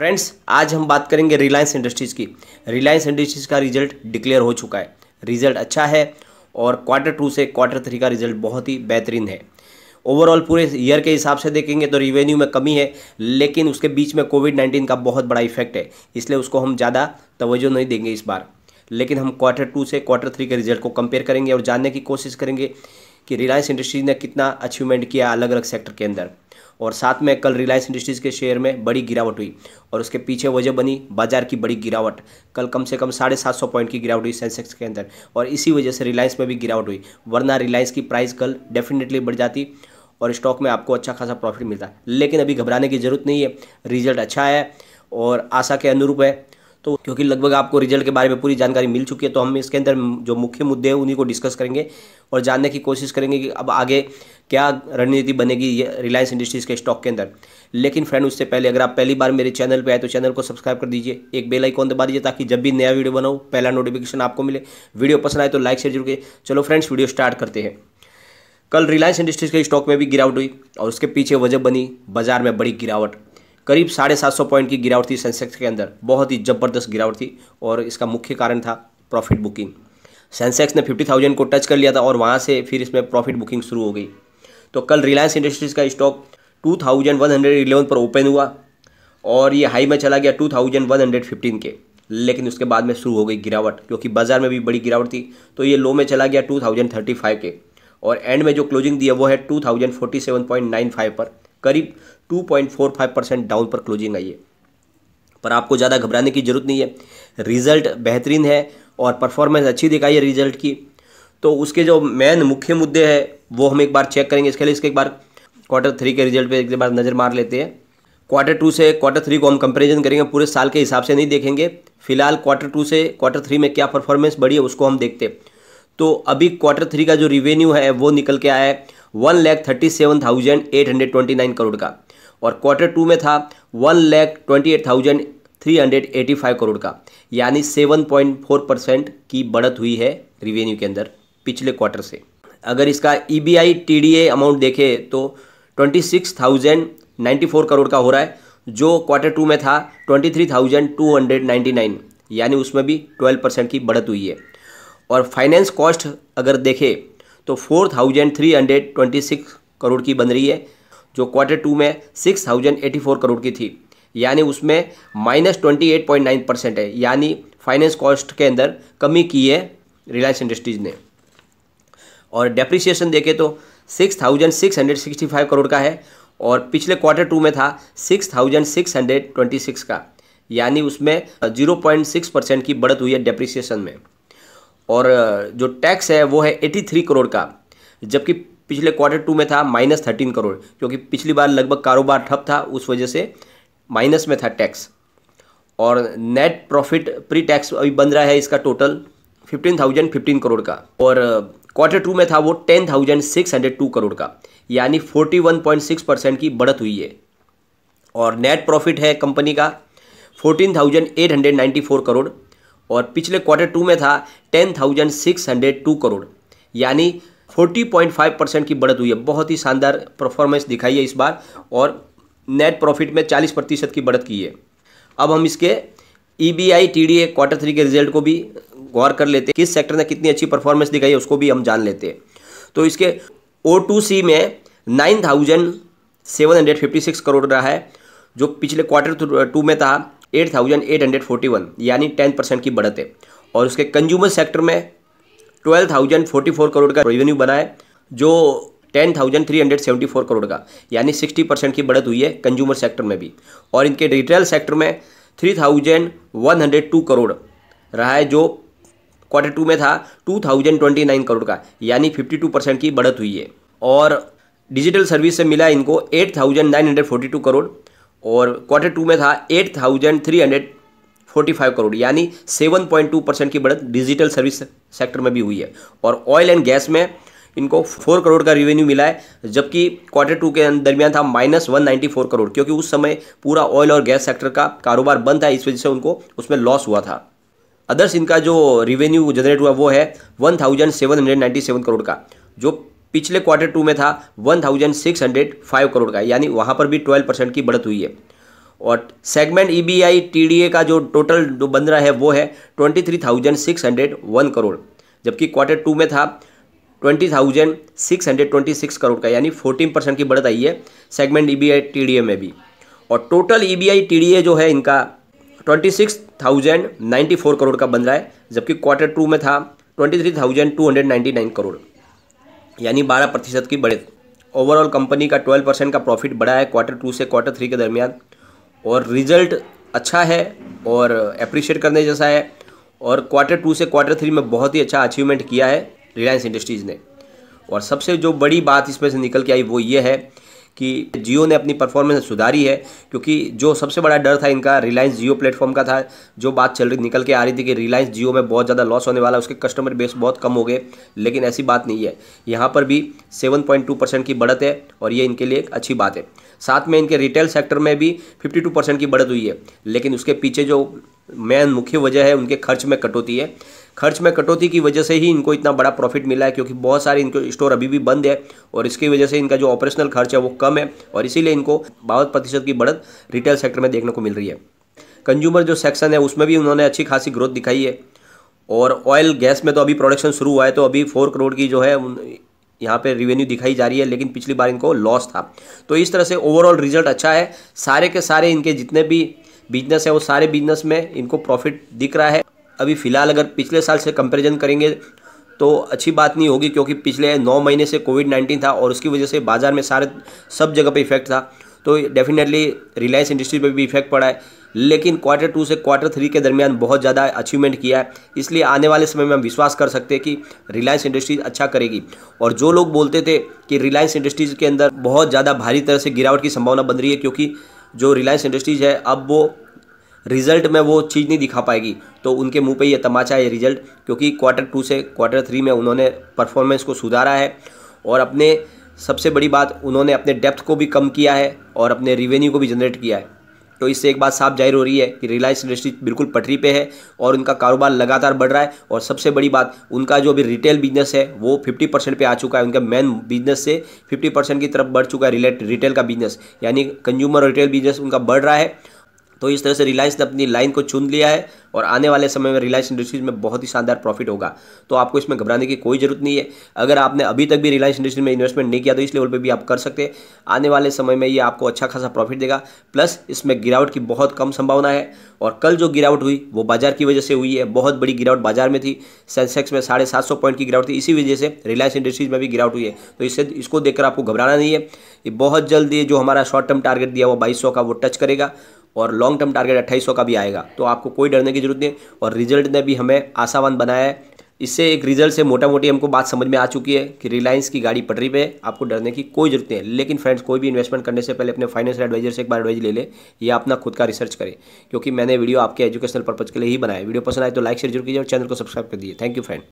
friends आज हम बात करेंगे रिलायंस इंडस्ट्रीज़ की रिलायंस इंडस्ट्रीज़ का रिजल्ट डिक्लेयर हो चुका है रिजल्ट अच्छा है और क्वार्टर टू से क्वार्टर थ्री का रिजल्ट बहुत ही बेहतरीन है ओवरऑल पूरे ईयर के हिसाब से देखेंगे तो रिवेन्यू में कमी है लेकिन उसके बीच में कोविड नाइन्टीन का बहुत बड़ा इफेक्ट है इसलिए उसको हम ज़्यादा तवज्जो नहीं देंगे इस बार लेकिन हम क्वार्टर टू से क्वार्टर थ्री के रिजल्ट को कंपेयर करेंगे और जानने की कोशिश करेंगे कि रिलायंस इंडस्ट्रीज ने कितना अचीवमेंट किया अलग अलग सेक्टर के अंदर और साथ में कल रिलायंस इंडस्ट्रीज के शेयर में बड़ी गिरावट हुई और उसके पीछे वजह बनी बाजार की बड़ी गिरावट कल कम से कम साढ़े सात सौ पॉइंट की गिरावट हुई सेंसेक्स के अंदर और इसी वजह से रिलायंस में भी गिरावट हुई वरना रिलायंस की प्राइस कल डेफिनेटली बढ़ जाती और स्टॉक में आपको अच्छा खासा प्रॉफिट मिलता लेकिन अभी घबराने की ज़रूरत नहीं है रिजल्ट अच्छा है और आशा के अनुरूप है तो क्योंकि लगभग आपको रिजल्ट के बारे में पूरी जानकारी मिल चुकी है तो हम इसके अंदर जो मुख्य मुद्दे हैं उन्हीं को डिस्कस करेंगे और जानने की कोशिश करेंगे कि अब आगे क्या रणनीति बनेगी रिलायंस इंडस्ट्रीज़ के स्टॉक के अंदर लेकिन फ्रेंड उससे पहले अगर आप पहली बार मेरे चैनल पर आए तो चैनल को सब्सक्राइब कर दीजिए एक बेल आइकॉन दबा दीजिए ताकि जब भी नया वीडियो बनाओ पहला नोटिफिकेशन आपको मिले वीडियो पसंद आए तो लाइक शेयर जरूर के चलो फ्रेंड्स वीडियो स्टार्ट करते हैं कल रिलायंस इंडस्ट्रीज़ के स्टॉक में भी गिरावट हुई और उसके पीछे वजह बनी बाजार में बड़ी गिरावट करीब साढ़े सात सौ पॉइंट की गिरावट थी सेंसेक्स के अंदर बहुत ही ज़बरदस्त गिरावट थी और इसका मुख्य कारण था प्रॉफिट बुकिंग सेंसेक्स ने फिफ्टी थाउजेंड को टच कर लिया था और वहाँ से फिर इसमें प्रॉफिट बुकिंग शुरू हो गई तो कल रिलायंस इंडस्ट्रीज़ का stock two thousand one hundred eleven पर ओपन हुआ और ये हाई में चला गया two thousand one hundred fifteen के लेकिन उसके बाद में शुरू हो गई गिरावट क्योंकि बाजार में भी बड़ी गिरावट थी तो ये लो में चला गया टू थाउजेंड थर्टी फाइव के और एंड में जो क्लोजिंग दिया वो है two thousand forty seven point nine five पर करीब 2.45 परसेंट डाउन पर क्लोजिंग आई है पर आपको ज़्यादा घबराने की ज़रूरत नहीं है रिजल्ट बेहतरीन है और परफॉर्मेंस अच्छी दिखाई है रिजल्ट की तो उसके जो मेन मुख्य मुद्दे हैं वो हम एक बार चेक करेंगे इसके लिए इसके एक बार क्वार्टर थ्री के रिजल्ट पे एक बार नज़र मार लेते हैं क्वार्टर टू से क्वार्टर थ्री को हम कंपेरिजन करेंगे पूरे साल के हिसाब से नहीं देखेंगे फिलहाल क्वार्टर टू से क्वार्टर थ्री में क्या परफॉर्मेंस बढ़ी है उसको हम देखते तो अभी क्वार्टर थ्री का जो रिवेन्यू है वो निकल के आया है one lakh thirty seven thousand eight hundred twenty nine crore का और क्वार्टर टू में था one lakh twenty eight thousand three hundred eighty five crore का यानी सेवन पॉइंट फोर परसेंट की बढ़त हुई है रिवेन्यू के अंदर पिछले क्वार्टर से अगर इसका E B I T D A amount देखे तो twenty six thousand ninety four crore का हो रहा है जो क्वार्टर टू में था twenty three thousand two hundred ninety nine यानी उसमें भी ट्वेल्व परसेंट की बढ़त हुई है और फाइनेंस कॉस्ट अगर देखें तो four thousand three hundred twenty six crore की बन रही है जो क्वार्टर टू में six thousand eighty four crore की थी यानी उसमें minus twenty eight point nine percent है यानी फाइनेंस कॉस्ट के अंदर कमी की है रिलायंस इंडस्ट्रीज़ ने और डेप्रिसिएशन देखें तो six thousand six hundred sixty five crore का है और पिछले क्वार्टर टू में था six thousand six hundred twenty six का यानी उसमें जीरो पॉइंट सिक्स परसेंट की बढ़त हुई है डेप्रिसिएशन में और जो टैक्स है वो है एटी थ्री करोड़ का जबकि पिछले क्वार्टर टू में था माइनस थर्टीन करोड़ क्योंकि पिछली बार लगभग कारोबार ठप था उस वजह से माइनस में था टैक्स और नेट प्रॉफिट प्री टैक्स अभी बन रहा है इसका total fifteen thousand fifteen crore का और क्वार्टर टू में था वो ten thousand six hundred two crore का यानी forty one point six percent की बढ़त हुई है और नेट प्रॉफिट है कंपनी का fourteen thousand eight hundred ninety four crore और पिछले क्वार्टर टू में था ten thousand six hundred two crore यानी फोर्टी पॉइंट फाइव परसेंट की बढ़त हुई है बहुत ही शानदार परफॉर्मेंस दिखाई है इस बार और नेट प्रॉफिट में चालीस प्रतिशत की बढ़त की है अब हम इसके E B I T D A quarter three के रिजल्ट को भी गौर कर लेते हैं किस सेक्टर ने कितनी अच्छी परफॉर्मेंस दिखाई है उसको भी हम जान लेते हैं तो इसके ओ टू सी में nine thousand seven hundred fifty six crore रहा है जो पिछले क्वार्टर टू में था eight thousand eight hundred forty one यानी टेन परसेंट की बढ़त है और उसके कंज्यूमर सेक्टर में ट्वेल्व थाउजेंड फोर करोड़ का रेवेन्यू बना है जो ten thousand three hundred seventy four crore का यानी सिक्सटी परसेंट की बढ़त हुई है कंज्यूमर सेक्टर में भी और इनके रिटेल सेक्टर में three thousand one hundred two crore रहा है जो क्वार्टर टू में था two thousand twenty nine crore का यानी फिफ्टी टू परसेंट की बढ़त हुई है और डिजिटल सर्विस से मिला इनको eight thousand nine hundred forty two crore और क्वार्टर टू में था eight thousand three hundred forty five crore यानी सेवन पॉइंट टू परसेंट की बढ़त डिजिटल सर्विस सेक्टर में भी हुई है और ऑयल एंड गैस में इनको फोर करोड़ का रिवेन्यू मिला है जबकि क्वार्टर टू के दरमियान था minus one ninety four crore क्योंकि उस समय पूरा ऑयल और गैस सेक्टर का कारोबार बंद था इस वजह से उनको उसमें लॉस हुआ था अदर्स इनका जो रिवेन्यू जनरेट हुआ वो है one thousand seven hundred ninety seven crore का जो पिछले क्वार्टर टू में था one thousand six hundred five crore का यानी वहाँ पर भी ट्वेल्व परसेंट की बढ़त हुई है और segment E B I T D A का जो टोटल जो बन रहा है वो है twenty three thousand six hundred one crore जबकि क्वार्टर टू में था twenty thousand six hundred twenty six crore का यानी फोर्टीन परसेंट की बढ़त आई है segment E B I T D A में भी और total E B I T D A जो है इनका twenty six thousand ninety four crore का बन रहा है जबकि क्वार्टर टू में था twenty three thousand two hundred ninety nine crore यानी बारह प्रतिशत की बढ़त ओवरऑल कंपनी का ट्वेल्व परसेंट का प्रॉफिट बढ़ा है क्वार्टर टू से क्वार्टर थ्री के दरमियान और रिजल्ट अच्छा है और अप्रिशिएट करने जैसा है और क्वार्टर टू से क्वार्टर थ्री में बहुत ही अच्छा अचीवमेंट किया है रिलायंस इंडस्ट्रीज़ ने और सबसे जो बड़ी बात इसमें से निकल के आई वो ये है कि जियो ने अपनी परफॉर्मेंस सुधारी है क्योंकि जो सबसे बड़ा डर था इनका रिलायंस जियो प्लेटफॉर्म का था जो बात चल रही निकल के आ रही थी कि रिलायंस जियो में बहुत ज़्यादा लॉस होने वाला उसके कस्टमर बेस बहुत कम हो गए लेकिन ऐसी बात नहीं है यहाँ पर भी सेवन की बढ़त है और ये इनके लिए एक अच्छी बात है साथ में इनके रिटेल सेक्टर में भी फिफ्टी परसेंट की बढ़त हुई है लेकिन उसके पीछे जो मेन मुख्य वजह है उनके खर्च में कटौती है खर्च में कटौती की वजह से ही इनको इतना बड़ा प्रॉफिट मिला है क्योंकि बहुत सारे इनके स्टोर अभी भी बंद है और इसकी वजह से इनका जो ऑपरेशनल खर्च है वो कम है और इसीलिए इनको बावन प्रतिशत की बढ़त रिटेल सेक्टर में देखने को मिल रही है कंज्यूमर जो सेक्शन है उसमें भी उन्होंने अच्छी खासी ग्रोथ दिखाई है और ऑयल गैस में तो अभी प्रोडक्शन शुरू हुआ है तो अभी फोर करोड़ की जो है यहाँ पे रिवेन्यू दिखाई जा रही है लेकिन पिछली बार इनको लॉस था तो इस तरह से ओवरऑल रिजल्ट अच्छा है सारे के सारे इनके जितने भी बिजनेस है वो सारे बिजनेस में इनको प्रॉफिट दिख रहा है अभी फ़िलहाल अगर पिछले साल से कंपेरिजन करेंगे तो अच्छी बात नहीं होगी क्योंकि पिछले नौ महीने से कोविड नाइन्टीन था और उसकी वजह से बाज़ार में सारे सब जगह पे इफेक्ट था तो डेफिनेटली रिलायंस इंडस्ट्री पे भी इफेक्ट पड़ा है लेकिन क्वार्टर टू से क्वार्टर थ्री के दरमियान बहुत ज़्यादा अचीवमेंट किया है इसलिए आने वाले समय में हम विश्वास कर सकते हैं कि रिलायंस इंडस्ट्रीज अच्छा करेगी और जो लोग बोलते थे कि रिलायंस इंडस्ट्रीज़ के अंदर बहुत ज़्यादा भारी तरह से गिरावट की संभावना बन रही है क्योंकि जो रिलायंस इंडस्ट्रीज़ है अब वो रिजल्ट में वो चीज़ नहीं दिखा पाएगी तो उनके मुंह पे ये तमाचा है रिजल्ट क्योंकि क्वार्टर टू से क्वार्टर थ्री में उन्होंने परफॉर्मेंस को सुधारा है और अपने सबसे बड़ी बात उन्होंने अपने डेप्थ को भी कम किया है और अपने रिवेन्यू को भी जनरेट किया है तो इससे एक बात साफ जाहिर हो रही है कि रिलायंस इंडस्ट्री बिल्कुल पटरी पे है और उनका कारोबार लगातार बढ़ रहा है और सबसे बड़ी बात उनका जो अभी रिटेल बिजनेस है वो 50 परसेंट पर आ चुका है उनका मेन बिजनेस से 50 परसेंट की तरफ बढ़ चुका है रिलेट रिटेल का बिजनेस यानी कंज्यूमर रिटेल बिजनेस उनका बढ़ रहा है तो इस तरह से रिलायंस ने अपनी लाइन को चुन लिया है और आने वाले समय में रिलायंस इंडस्ट्रीज में बहुत ही शानदार प्रॉफिट होगा तो आपको इसमें घबराने की कोई ज़रूरत नहीं है अगर आपने अभी तक भी रिलायंस इंडस्ट्रीज में इन्वेस्टमेंट नहीं किया तो इस लेवल पर भी आप कर सकते हैं आने वाले समय में ये आपको अच्छा खासा प्रॉफिट देगा प्लस इसमें गिरावट की बहुत कम संभावना है और कल जो गिरावट हुई वो बाजार की वजह से हुई है बहुत बड़ी गिरावट बाजार में थी सेंसेक्स में साढ़े सात सौ पॉइंट की गिरावट थी इसी वजह से रिलायंस इंडस्ट्रीज में भी गिरावट हुई है तो इससे इसको देखकर आपको घबराना नहीं है ये बहुत जल्द ये जो हमारा शॉर्ट टर्म टारगेट दिया वो बाईस का वो टच करेगा और लॉन्ग टर्म टारगेट अट्ठाईस का भी आएगा तो आपको कोई डरने की जरूरत नहीं और रिजल्ट ने भी हमें आशावान बनाया है इससे एक रिजल्ट से मोटा मोटी हमको बात समझ में आ चुकी है कि रिलायंस की गाड़ी पटरी पे आपको डरने की कोई जरूरत नहीं है लेकिन फ्रेंड्स कोई भी इन्वेस्टमेंट करने से पहले अपने फाइनेंशियल एडवाइजर से एक बार एडवाइज ले ले या अपना खुद का रिसर्च करें क्योंकि मैंने वीडियो आपके एजुकेशनल पर्पज के लिए ही बनाया वीडियो पसंद आए तो लाइक शेयर जरूर कीजिए और चैनल को सब्सक्राइब कर दिए थैंक यू फ्रेंड